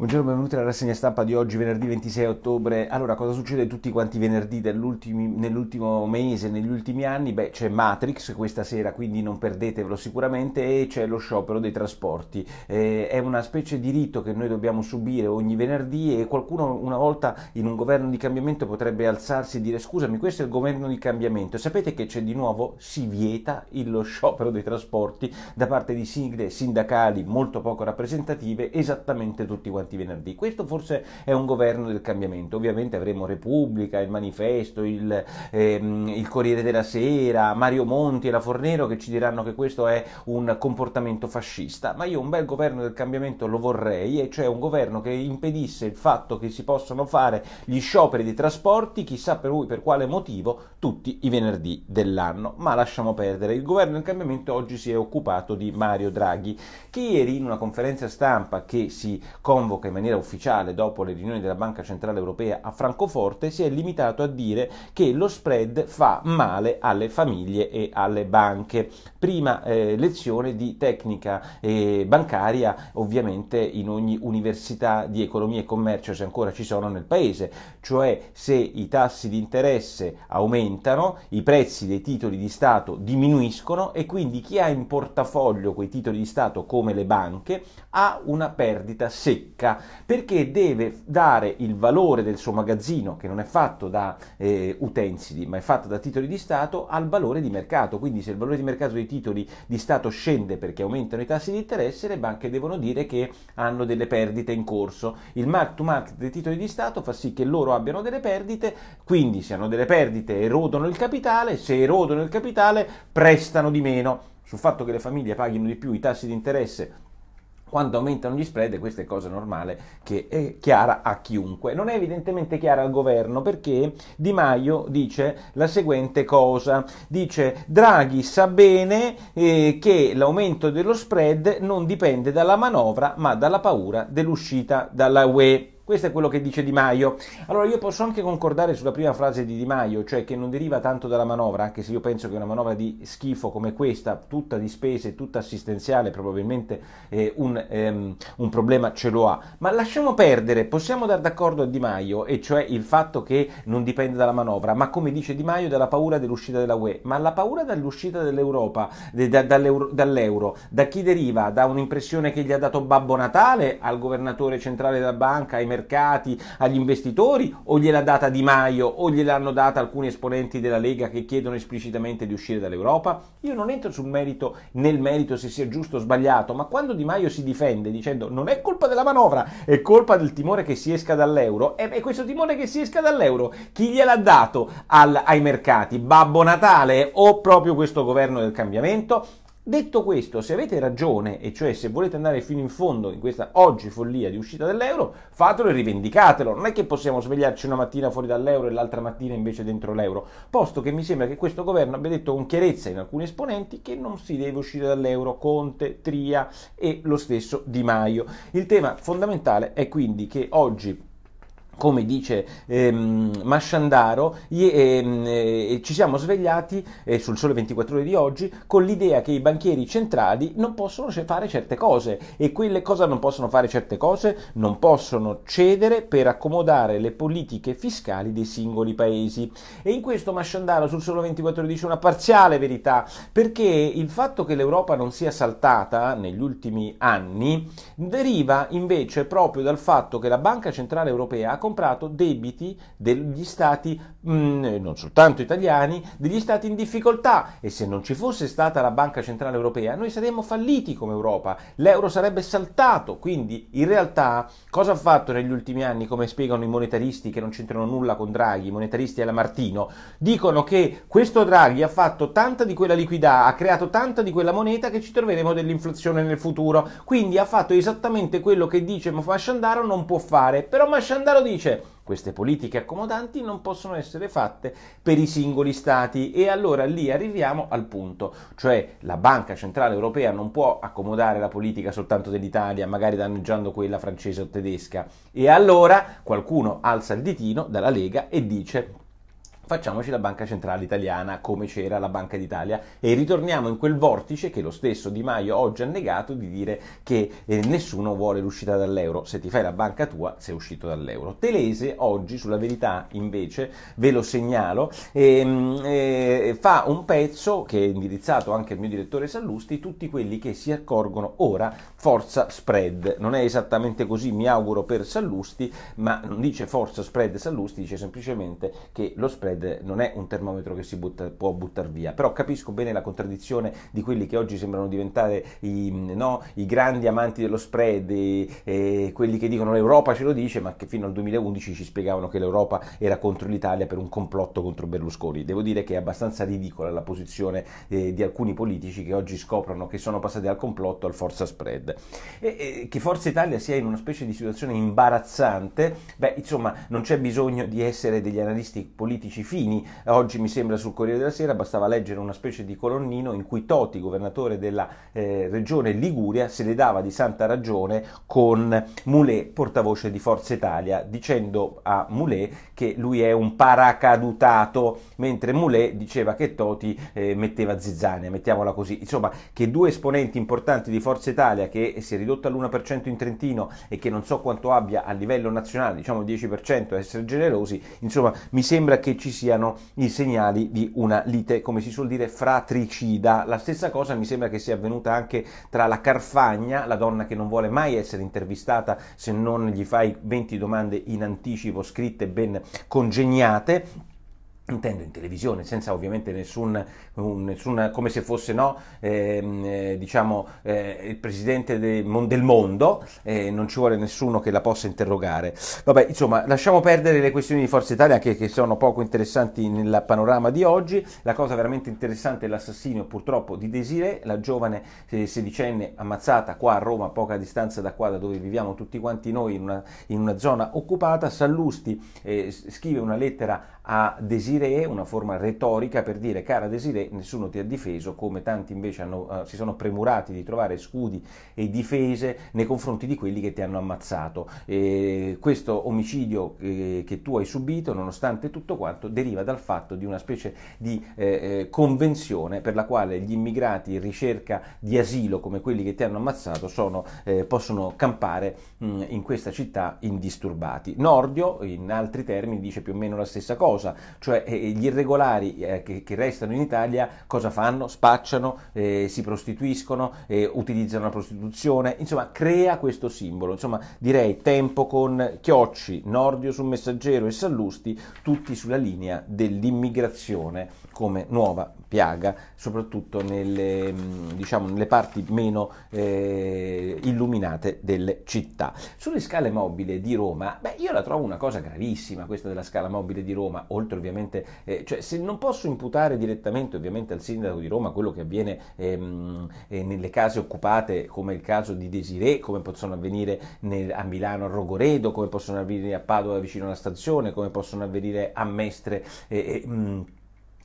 Buongiorno, benvenuti alla rassegna stampa di oggi, venerdì 26 ottobre. Allora, cosa succede tutti quanti i venerdì nell'ultimo mese, negli ultimi anni? Beh, c'è Matrix questa sera, quindi non perdetevelo sicuramente, e c'è lo sciopero dei trasporti. Eh, è una specie di rito che noi dobbiamo subire ogni venerdì e qualcuno una volta in un governo di cambiamento potrebbe alzarsi e dire scusami, questo è il governo di cambiamento. Sapete che c'è di nuovo? Si vieta lo sciopero dei trasporti da parte di sigle sindacali molto poco rappresentative, esattamente tutti quanti morti venerdì. Questo forse è un governo del cambiamento. Ovviamente avremo Repubblica, il Manifesto, il, ehm, il Corriere della Sera, Mario Monti e la Fornero che ci diranno che questo è un comportamento fascista, ma io un bel governo del cambiamento lo vorrei, e cioè un governo che impedisse il fatto che si possano fare gli scioperi dei trasporti, chissà per, lui, per quale motivo, tutti i venerdì dell'anno. Ma lasciamo perdere, il governo del cambiamento oggi si è occupato di Mario Draghi, che ieri in una conferenza stampa che si convoca convoca in maniera ufficiale dopo le riunioni della Banca Centrale Europea a Francoforte, si è limitato a dire che lo spread fa male alle famiglie e alle banche. Prima eh, lezione di tecnica eh, bancaria, ovviamente in ogni università di economia e commercio se ancora ci sono nel paese, cioè se i tassi di interesse aumentano, i prezzi dei titoli di Stato diminuiscono e quindi chi ha in portafoglio quei titoli di Stato come le banche ha una perdita secca pubblica perché deve dare il valore del suo magazzino, che non è fatto da eh, utensili ma è fatto da titoli di Stato, al valore di mercato. Quindi se il valore di mercato dei titoli di Stato scende perché aumentano i tassi di interesse, le banche devono dire che hanno delle perdite in corso. Il mark to market dei titoli di Stato fa sì che loro abbiano delle perdite, quindi se hanno delle perdite erodono il capitale, se erodono il capitale prestano di meno. Sul fatto che le famiglie paghino di più i tassi di interesse quando aumentano gli spread, questa è cosa normale che è chiara a chiunque. Non è evidentemente chiara al governo perché Di Maio dice la seguente cosa, dice Draghi sa bene eh, che l'aumento dello spread non dipende dalla manovra ma dalla paura dell'uscita dalla UE. Questo è quello che dice Di Maio. Allora io posso anche concordare sulla prima frase di Di Maio, cioè che non deriva tanto dalla manovra, anche se io penso che una manovra di schifo come questa, tutta di spese, tutta assistenziale, probabilmente eh, un, ehm, un, problema ce lo ha. Ma lasciamo perdere, possiamo dar d'accordo a Di Maio, e cioè il fatto che non dipende dalla manovra, ma come dice Di Maio, dalla paura dell'uscita della UE. Ma la paura dall'uscita dell'Europa, de, da, dall'euro, dall'euro, da chi deriva? Da un'impressione che gli ha dato Babbo Natale al governatore centrale della banca, ai mercati? mercati, agli investitori o gliel'ha data Di Maio o gliel'hanno data alcuni esponenti della Lega che chiedono esplicitamente di uscire dall'Europa? Io non entro sul merito, nel merito se sia giusto o sbagliato, ma quando Di Maio si difende dicendo non è colpa della manovra, è colpa del timore che si esca dall'euro, e questo timore che si esca dall'euro chi gliel'ha dato al, ai mercati? Babbo Natale o proprio questo governo del cambiamento? Detto questo, se avete ragione, e cioè se volete andare fino in fondo in questa oggi follia di uscita dell'euro, fatelo e rivendicatelo. Non è che possiamo svegliarci una mattina fuori dall'euro e l'altra mattina invece dentro l'euro, posto che mi sembra che questo governo abbia detto con chiarezza in alcuni esponenti che non si deve uscire dall'euro, Conte, Tria e lo stesso Di Maio. Il tema fondamentale è quindi che oggi come dice ehm, Masciandaro, ehm, eh, ci siamo svegliati eh, sul sole 24 ore di oggi con l'idea che i banchieri centrali non possono fare certe cose e quelle cosa non possono fare certe cose non possono cedere per accomodare le politiche fiscali dei singoli paesi. E in questo Masciandaro sul sole 24 ore dice una parziale verità, perché il fatto che l'Europa non sia saltata negli ultimi anni deriva invece proprio dal fatto che la Banca Centrale Europea ha comprato debiti degli stati, mh, mm, non soltanto italiani, degli stati in difficoltà e se non ci fosse stata la Banca Centrale Europea noi saremmo falliti come Europa, l'euro sarebbe saltato, quindi in realtà cosa ha fatto negli ultimi anni, come spiegano i monetaristi che non c'entrano nulla con Draghi, i monetaristi e Martino, dicono che questo Draghi ha fatto tanta di quella liquidità, ha creato tanta di quella moneta che ci troveremo dell'inflazione nel futuro, quindi ha fatto esattamente quello che dice Masciandaro non può fare, però Masciandaro dice dice queste politiche accomodanti non possono essere fatte per i singoli stati e allora lì arriviamo al punto, cioè la Banca Centrale Europea non può accomodare la politica soltanto dell'Italia, magari danneggiando quella francese o tedesca e allora qualcuno alza il ditino dalla Lega e dice facciamoci la Banca Centrale Italiana come c'era la Banca d'Italia e ritorniamo in quel vortice che lo stesso Di Maio oggi ha negato di dire che eh, nessuno vuole l'uscita dall'euro, se ti fai la banca tua sei uscito dall'euro. Telese oggi sulla verità invece, ve lo segnalo, ehm, eh, fa un pezzo che è indirizzato anche al mio direttore Sallusti, tutti quelli che si accorgono ora forza spread, non è esattamente così mi auguro per Sallusti, ma non dice forza spread Sallusti, dice semplicemente che lo spread Fed non è un termometro che si butta, può buttare via, però capisco bene la contraddizione di quelli che oggi sembrano diventare i, no, i grandi amanti dello spread, e, e quelli che dicono l'Europa ce lo dice, ma che fino al 2011 ci spiegavano che l'Europa era contro l'Italia per un complotto contro Berlusconi. Devo dire che è abbastanza ridicola la posizione eh, di alcuni politici che oggi scoprono che sono passati al complotto al forza spread. E, e, che Forza Italia sia in una specie di situazione imbarazzante, beh, insomma, non c'è bisogno di essere degli analisti politici fini. Oggi mi sembra sul Corriere della Sera bastava leggere una specie di colonnino in cui Toti, governatore della eh, regione Liguria, se le dava di santa ragione con Moulet, portavoce di Forza Italia, dicendo a Moulet che lui è un paracadutato, mentre Moulet diceva che Toti eh, metteva zizzania, mettiamola così. Insomma, che due esponenti importanti di Forza Italia, che si è ridotta all'1% in Trentino e che non so quanto abbia a livello nazionale, diciamo il 10% a essere generosi, insomma mi sembra che ci ci siano i segnali di una lite, come si suol dire, fratricida. La stessa cosa mi sembra che sia avvenuta anche tra la Carfagna, la donna che non vuole mai essere intervistata se non gli fai 20 domande in anticipo scritte ben congegnate, intendo in televisione, senza ovviamente nessun, nessun come se fosse no, ehm, eh, diciamo, eh, il presidente de, del mondo, eh, non ci vuole nessuno che la possa interrogare. Vabbè, insomma, lasciamo perdere le questioni di Forza Italia anche che sono poco interessanti nel panorama di oggi, la cosa veramente interessante è l'assassinio purtroppo di Desiree, la giovane eh, sedicenne ammazzata qua a Roma, a poca distanza da qua, da dove viviamo tutti quanti noi, in una, in una zona occupata, Sallusti eh, scrive una lettera a Desiree, una forma retorica per dire cara Desiree nessuno ti ha difeso come tanti invece hanno, uh, si sono premurati di trovare scudi e difese nei confronti di quelli che ti hanno ammazzato. E questo omicidio eh, che tu hai subito nonostante tutto quanto deriva dal fatto di una specie di eh, eh, convenzione per la quale gli immigrati in ricerca di asilo come quelli che ti hanno ammazzato sono, eh, possono campare mh, mm, in questa città indisturbati. Nordio in altri termini dice più o meno la stessa cosa cosa, cioè gli irregolari eh, che, che, restano in Italia cosa fanno? Spacciano, eh, si prostituiscono, eh, utilizzano la prostituzione, insomma crea questo simbolo, insomma direi tempo con Chiocci, Nordio sul Messaggero e Sallusti, tutti sulla linea dell'immigrazione come nuova piaga, soprattutto nelle, mm, diciamo, nelle parti meno eh, illuminate delle città. Sulle scale mobile di Roma, beh, io la trovo una cosa gravissima, questa della scala mobile di Roma, oltre ovviamente, eh, cioè se non posso imputare direttamente ovviamente al sindaco di Roma quello che avviene ehm, eh, nelle case occupate come il caso di Desiree, come possono avvenire nel, a Milano a Rogoredo, come possono avvenire a Padova vicino alla stazione, come possono avvenire a Mestre. Eh, eh mh,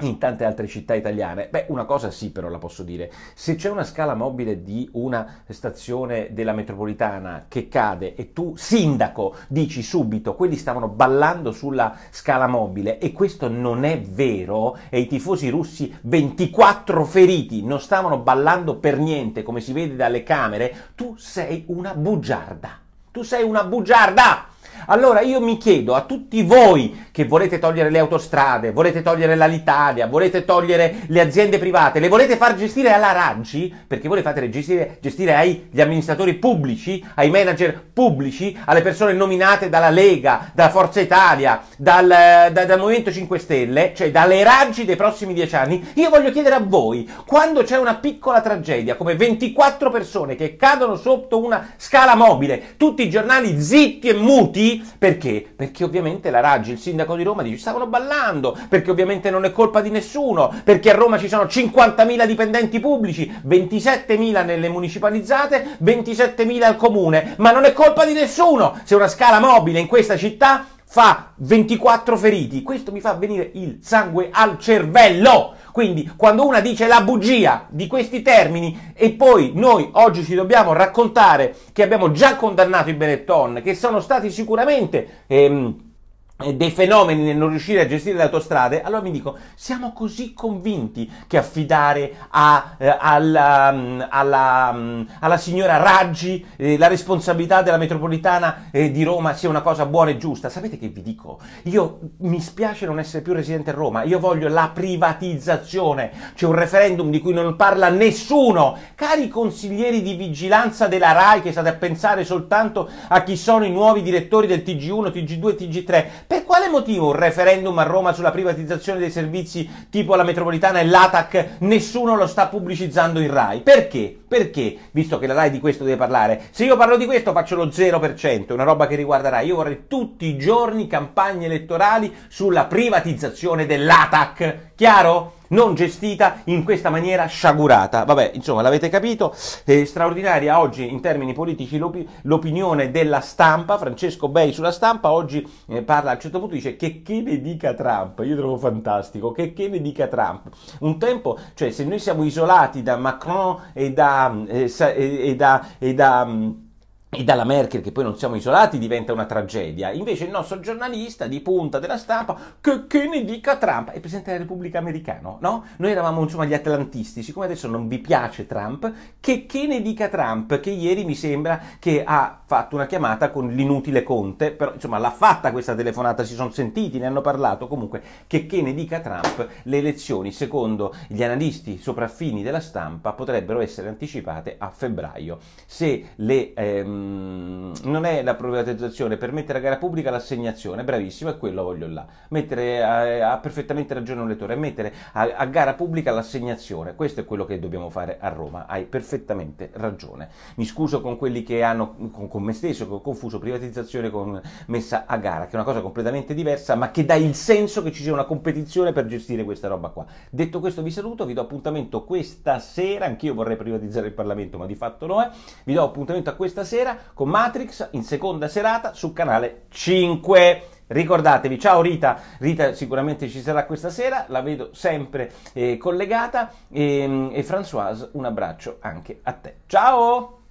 in tante altre città italiane? Beh, una cosa sì però la posso dire, se c'è una scala mobile di una stazione della metropolitana che cade e tu, sindaco, dici subito quelli stavano ballando sulla scala mobile e questo non è vero e i tifosi russi 24 feriti non stavano ballando per niente come si vede dalle camere, tu sei una bugiarda, tu sei una bugiarda! Allora io mi chiedo a tutti voi che volete togliere le autostrade, volete togliere l'Italia, volete togliere le aziende private, le volete far gestire alla Raggi, perché voi le fate gestire, gestire agli amministratori pubblici, ai manager pubblici, alle persone nominate dalla Lega, dalla Forza Italia, dal, da, dal Movimento 5 Stelle, cioè dalle Raggi dei prossimi dieci anni. Io voglio chiedere a voi, quando c'è una piccola tragedia, come 24 persone che cadono sotto una scala mobile, tutti i giornali zitti e muti, perché? Perché ovviamente la Raggi, il sindaco sindaco di Roma dice stavano ballando, perché ovviamente non è colpa di nessuno, perché a Roma ci sono 50.000 dipendenti pubblici, 27.000 nelle municipalizzate, 27.000 al comune, ma non è colpa di nessuno se una scala mobile in questa città fa 24 feriti. Questo mi fa venire il sangue al cervello. Quindi, quando una dice la bugia di questi termini e poi noi oggi ci dobbiamo raccontare che abbiamo già condannato i Benetton, che sono stati sicuramente ehm, eh, dei fenomeni nel non riuscire a gestire le autostrade, allora mi dico, siamo così convinti che affidare a, eh, um, alla, alla, mm, alla, signora Raggi eh, la responsabilità della metropolitana eh, di Roma sia una cosa buona e giusta. Sapete che vi dico? Io mi spiace non essere più residente a Roma, io voglio la privatizzazione, c'è un referendum di cui non parla nessuno. Cari consiglieri di vigilanza della RAI che state a pensare soltanto a chi sono i nuovi direttori del TG1, TG2, TG3, per quale motivo un referendum a Roma sulla privatizzazione dei servizi tipo la metropolitana e l'ATAC nessuno lo sta pubblicizzando in RAI? Perché? Perché? Visto che la RAI di questo deve parlare. Se io parlo di questo faccio lo 0%, una roba che riguarderà. Io vorrei tutti i giorni campagne elettorali sulla privatizzazione dell'ATAC. Chiaro? non gestita in questa maniera sciagurata. Vabbè, insomma, l'avete capito, eh, straordinaria oggi in termini politici l'opi- l'opinione della stampa, Francesco Bei sulla stampa oggi eh, parla a un certo punto dice che che ne dica Trump, io trovo fantastico, che che ne dica Trump. Un tempo, cioè se noi siamo isolati da Macron e da e, e da, e da e dalla Merkel, che poi non siamo isolati, diventa una tragedia. Invece il nostro giornalista di punta della stampa, che, che ne dica Trump, è Presidente della Repubblica Americana, no? Noi eravamo insomma gli atlantisti, siccome adesso non vi piace Trump, che, che ne dica Trump, che ieri mi sembra che ha fatto una chiamata con l'inutile Conte, però insomma l'ha fatta questa telefonata, si sono sentiti, ne hanno parlato, comunque che, che ne dica Trump, le elezioni secondo gli analisti sopraffini della stampa potrebbero essere anticipate a febbraio. Se le, ehm, non è la privatizzazione, per mettere a gara pubblica l'assegnazione, bravissimo, è quello voglio là, mettere, ha, eh, ha perfettamente ragione un lettore, mettere a, a gara pubblica l'assegnazione, questo è quello che dobbiamo fare a Roma, hai perfettamente ragione. Mi scuso con quelli che hanno... Con, con con me stesso, che ho confuso privatizzazione con messa a gara, che è una cosa completamente diversa, ma che dà il senso che ci sia una competizione per gestire questa roba qua. Detto questo vi saluto, vi do appuntamento questa sera, anch'io vorrei privatizzare il Parlamento, ma di fatto no è, vi do appuntamento a questa sera con Matrix in seconda serata su canale 5. Ricordatevi, ciao Rita, Rita sicuramente ci sarà questa sera, la vedo sempre eh, collegata e, ehm, e Françoise un abbraccio anche a te. Ciao!